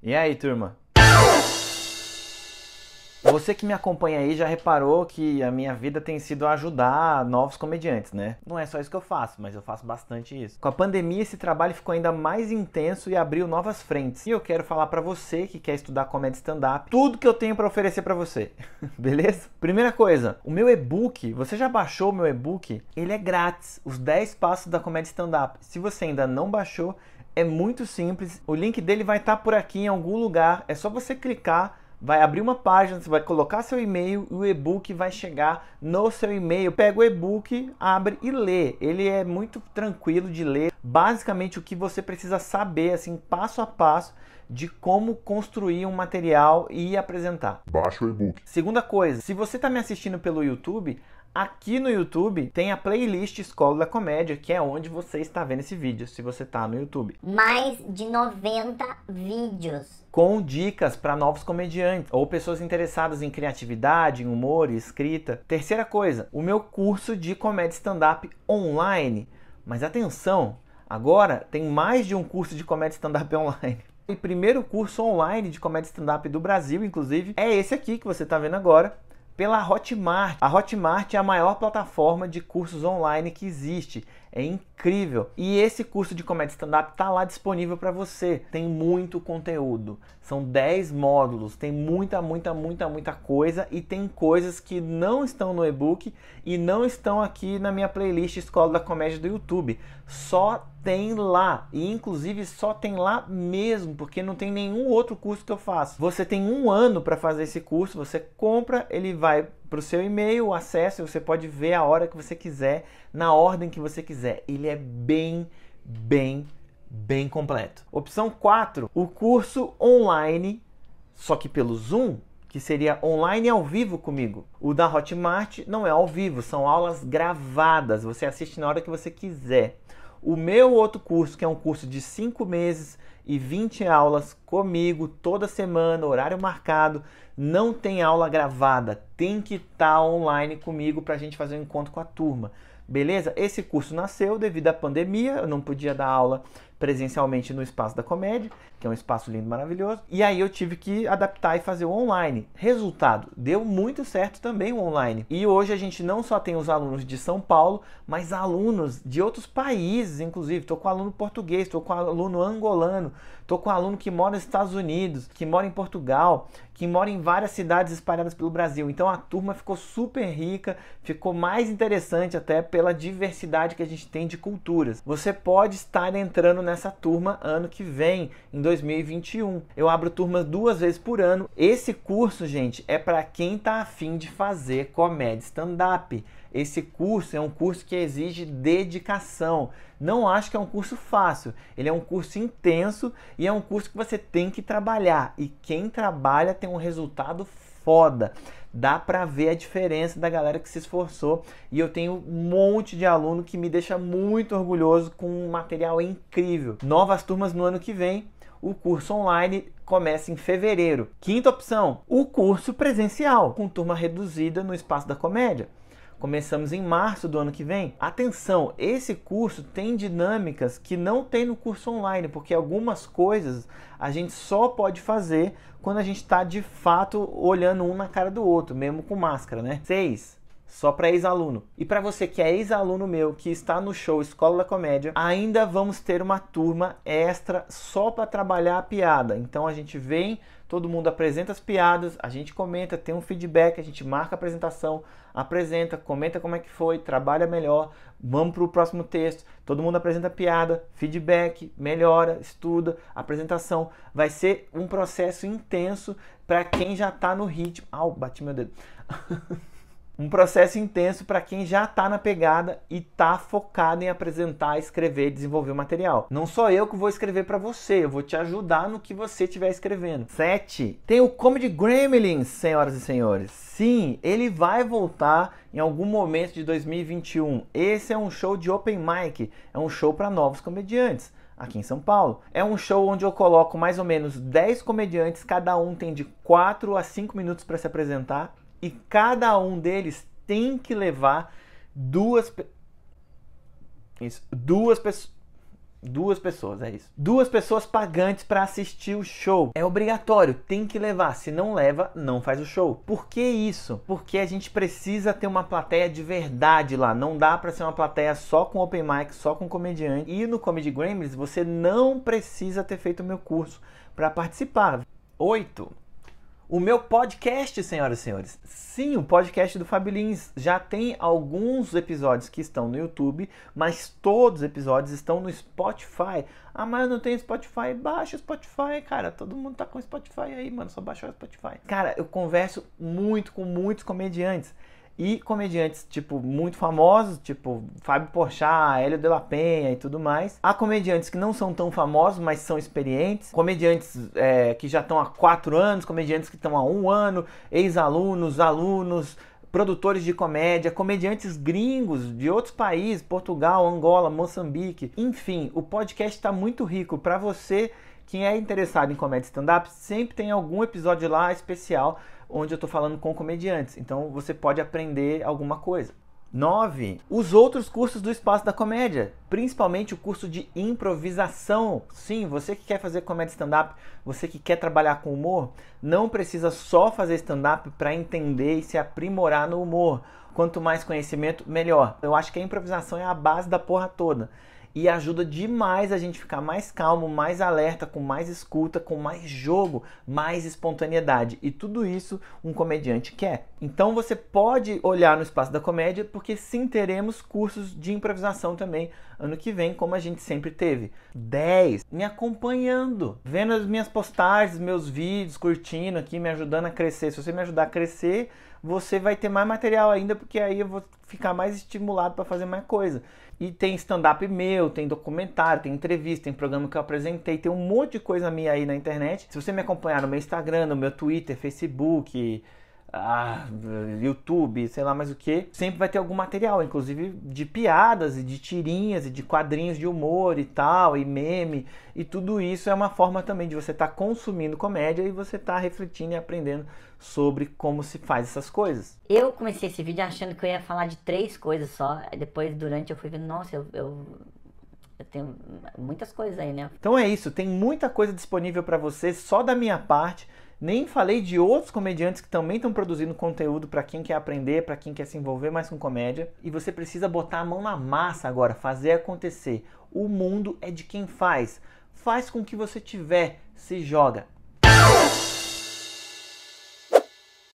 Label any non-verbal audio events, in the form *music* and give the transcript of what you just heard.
E aí, turma? Você que me acompanha aí já reparou que a minha vida tem sido ajudar novos comediantes, né? Não é só isso que eu faço, mas eu faço bastante isso. Com a pandemia, esse trabalho ficou ainda mais intenso e abriu novas frentes. E eu quero falar para você que quer estudar comédia stand-up tudo que eu tenho para oferecer para você, *laughs* beleza? Primeira coisa, o meu e-book, você já baixou o meu e-book? Ele é grátis, os 10 passos da comédia stand-up. Se você ainda não baixou, é muito simples. O link dele vai estar tá por aqui em algum lugar. É só você clicar, vai abrir uma página, você vai colocar seu e-mail e o e-book vai chegar no seu e-mail. Pega o e-book, abre e lê. Ele é muito tranquilo de ler. Basicamente o que você precisa saber assim, passo a passo de como construir um material e apresentar. Baixa o e-book. Segunda coisa, se você está me assistindo pelo YouTube, Aqui no YouTube tem a playlist Escola da Comédia, que é onde você está vendo esse vídeo, se você está no YouTube. Mais de 90 vídeos com dicas para novos comediantes ou pessoas interessadas em criatividade, em humor, escrita. Terceira coisa, o meu curso de comédia stand-up online. Mas atenção, agora tem mais de um curso de comédia stand-up *laughs* online. O primeiro curso online de comédia stand-up do Brasil, inclusive, é esse aqui que você está vendo agora, pela Hotmart. A Hotmart é a maior plataforma de cursos online que existe. É incrível. E esse curso de comédia stand-up tá lá disponível para você. Tem muito conteúdo. São 10 módulos, tem muita, muita, muita, muita coisa e tem coisas que não estão no e-book e não estão aqui na minha playlist Escola da Comédia do YouTube. Só tem lá e inclusive só tem lá mesmo, porque não tem nenhum outro curso que eu faço. Você tem um ano para fazer esse curso, você compra, ele vai para o seu e-mail, o acesso, você pode ver a hora que você quiser, na ordem que você quiser. Ele é bem, bem, bem completo. Opção 4, o curso online, só que pelo Zoom, que seria online ao vivo comigo. O da Hotmart não é ao vivo, são aulas gravadas, você assiste na hora que você quiser. O meu outro curso, que é um curso de 5 meses e 20 aulas comigo toda semana, horário marcado, não tem aula gravada, tem que estar tá online comigo para a gente fazer um encontro com a turma. Beleza? Esse curso nasceu devido à pandemia, eu não podia dar aula presencialmente no Espaço da Comédia, que é um espaço lindo, maravilhoso. E aí eu tive que adaptar e fazer o online. Resultado, deu muito certo também o online. E hoje a gente não só tem os alunos de São Paulo, mas alunos de outros países, inclusive. Estou com aluno português, estou com aluno angolano, estou com aluno que mora nos Estados Unidos, que mora em Portugal, que mora em várias cidades espalhadas pelo Brasil. Então a turma ficou super rica, ficou mais interessante até pela diversidade que a gente tem de culturas. Você pode estar entrando nessa turma ano que vem, em 2021. Eu abro turmas duas vezes por ano. Esse curso, gente, é para quem está afim de fazer comédia stand-up. Esse curso é um curso que exige dedicação. Não acho que é um curso fácil. Ele é um curso intenso e é um curso que você tem que trabalhar. E quem trabalha tem um resultado foda. Dá pra ver a diferença da galera que se esforçou. E eu tenho um monte de aluno que me deixa muito orgulhoso com um material incrível. Novas turmas no ano que vem. O curso online começa em fevereiro. Quinta opção: o curso presencial, com turma reduzida no espaço da comédia começamos em março do ano que vem. Atenção, esse curso tem dinâmicas que não tem no curso online, porque algumas coisas a gente só pode fazer quando a gente está de fato olhando um na cara do outro, mesmo com máscara, né? 6 só para ex-aluno. E para você que é ex-aluno meu, que está no show Escola da Comédia, ainda vamos ter uma turma extra só para trabalhar a piada. Então a gente vem, todo mundo apresenta as piadas, a gente comenta, tem um feedback, a gente marca a apresentação, apresenta, comenta como é que foi, trabalha melhor, vamos para o próximo texto, todo mundo apresenta piada, feedback, melhora, estuda, apresentação. Vai ser um processo intenso para quem já está no ritmo. Au, bati meu dedo. *laughs* Um processo intenso para quem já está na pegada e está focado em apresentar, escrever, desenvolver o material. Não sou eu que vou escrever para você, eu vou te ajudar no que você estiver escrevendo. 7. Tem o Comedy Gremlins, senhoras e senhores. Sim, ele vai voltar em algum momento de 2021. Esse é um show de open mic, é um show para novos comediantes aqui em São Paulo. É um show onde eu coloco mais ou menos 10 comediantes, cada um tem de 4 a 5 minutos para se apresentar. E cada um deles tem que levar duas isso, duas pessoas duas pessoas, é isso. Duas pessoas pagantes para assistir o show. É obrigatório, tem que levar. Se não leva, não faz o show. Por que isso? Porque a gente precisa ter uma plateia de verdade lá. Não dá para ser uma plateia só com open mic, só com comediante. E no Comedy Grammys você não precisa ter feito o meu curso para participar. 8 o meu podcast, senhoras e senhores. Sim, o podcast do Fabilins. Já tem alguns episódios que estão no YouTube, mas todos os episódios estão no Spotify. Ah, mas eu não tenho Spotify. Baixa o Spotify, cara. Todo mundo tá com Spotify aí, mano. Só baixa o Spotify. Cara, eu converso muito com muitos comediantes e comediantes, tipo, muito famosos, tipo Fábio Porchat, Hélio de la Penha e tudo mais. Há comediantes que não são tão famosos, mas são experientes. Comediantes é, que já estão há quatro anos, comediantes que estão há um ano, ex-alunos, alunos, produtores de comédia, comediantes gringos de outros países, Portugal, Angola, Moçambique. Enfim, o podcast está muito rico para você. Quem é interessado em comédia stand-up, sempre tem algum episódio lá especial onde eu estou falando com comediantes. Então você pode aprender alguma coisa. 9. Os outros cursos do Espaço da Comédia, principalmente o curso de improvisação. Sim, você que quer fazer comédia stand-up, você que quer trabalhar com humor, não precisa só fazer stand-up para entender e se aprimorar no humor. Quanto mais conhecimento, melhor. Eu acho que a improvisação é a base da porra toda e ajuda demais a gente ficar mais calmo, mais alerta, com mais escuta, com mais jogo, mais espontaneidade. E tudo isso um comediante quer. Então você pode olhar no espaço da comédia, porque sim teremos cursos de improvisação também ano que vem, como a gente sempre teve. 10. Me acompanhando, vendo as minhas postagens, meus vídeos, curtindo aqui, me ajudando a crescer. Se você me ajudar a crescer, você vai ter mais material ainda, porque aí eu vou ficar mais estimulado para fazer mais coisa. E tem stand-up meu, tem documentário, tem entrevista, tem programa que eu apresentei, tem um monte de coisa minha aí na internet. Se você me acompanhar no meu Instagram, no meu Twitter, Facebook, ah, YouTube, sei lá mais o que, sempre vai ter algum material, inclusive de piadas e de tirinhas e de quadrinhos de humor e tal, e meme, e tudo isso é uma forma também de você estar tá consumindo comédia e você estar tá refletindo e aprendendo sobre como se faz essas coisas. Eu comecei esse vídeo achando que eu ia falar de três coisas só, depois durante eu fui vendo, nossa, eu, eu eu tenho muitas coisas aí, né? Então é isso, tem muita coisa disponível para você só da minha parte. Nem falei de outros comediantes que também estão produzindo conteúdo para quem quer aprender, para quem quer se envolver mais com comédia. E você precisa botar a mão na massa agora, fazer acontecer. O mundo é de quem faz. Faz com o que você tiver, se joga.